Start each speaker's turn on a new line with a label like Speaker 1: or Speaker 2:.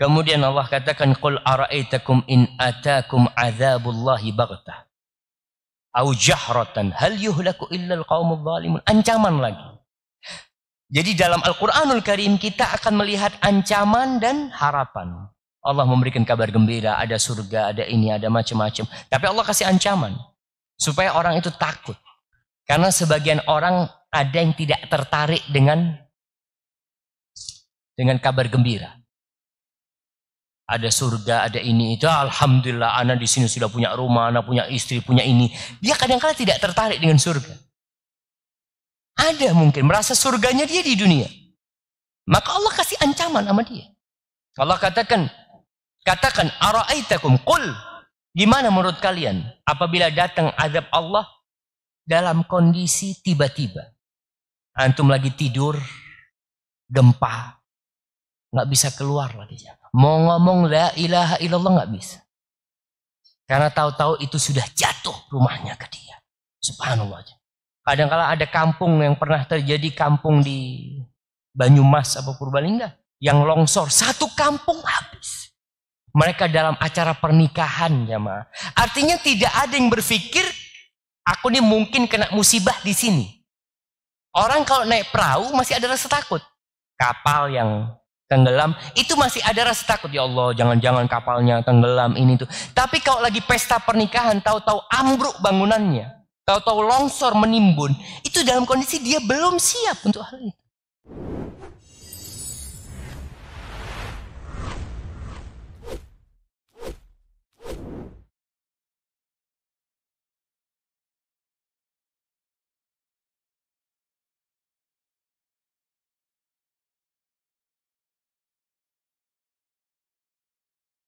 Speaker 1: Kemudian Allah katakan qul ara'aitakum in atakum adzabullahi baghtah au jahratan hal yuhlaku illa alqaumul zalimun. Ancaman lagi. Jadi dalam Al-Qur'anul Karim kita akan melihat ancaman dan harapan. Allah memberikan kabar gembira, ada surga, ada ini, ada macam-macam. Tapi Allah kasih ancaman supaya orang itu takut. Karena sebagian orang ada yang tidak tertarik dengan dengan kabar gembira ada surga, ada ini itu. Alhamdulillah, anak di sini sudah punya rumah, anak punya istri, punya ini. Dia kadang -kadang tidak tertarik dengan surga. Ada mungkin merasa surganya dia di dunia. Maka Allah kasih ancaman sama dia. Allah katakan, katakan ara'aitakum qul gimana menurut kalian apabila datang azab Allah dalam kondisi tiba-tiba. Antum lagi tidur, gempa, Nggak bisa keluar lagi. Mau ngomong la ilaha illallah nggak bisa. Karena tahu-tahu itu sudah jatuh rumahnya ke dia. Subhanallah. kadang-kala ada kampung yang pernah terjadi kampung di Banyumas atau Purbalingga yang longsor satu kampung habis. Mereka dalam acara pernikahan ya ma. Artinya tidak ada yang berpikir aku ini mungkin kena musibah di sini. Orang kalau naik perahu masih ada rasa takut. Kapal yang tenggelam, itu masih ada rasa takut ya Allah, jangan-jangan kapalnya tenggelam ini tuh. Tapi kalau lagi pesta pernikahan, tahu-tahu ambruk bangunannya, tahu-tahu longsor menimbun, itu dalam kondisi dia belum siap untuk hal itu.